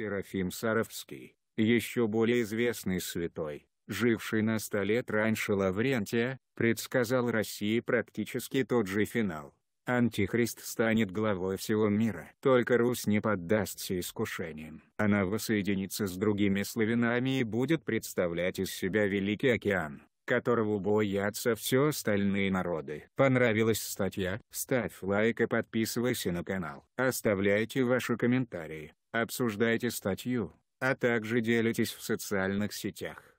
Серафим Саровский, еще более известный святой, живший на сто лет раньше Лаврентия, предсказал России практически тот же финал. Антихрист станет главой всего мира. Только Русь не поддастся искушениям. Она воссоединится с другими славянами и будет представлять из себя Великий океан которого боятся все остальные народы. Понравилась статья? Ставь лайк и подписывайся на канал. Оставляйте ваши комментарии, обсуждайте статью, а также делитесь в социальных сетях.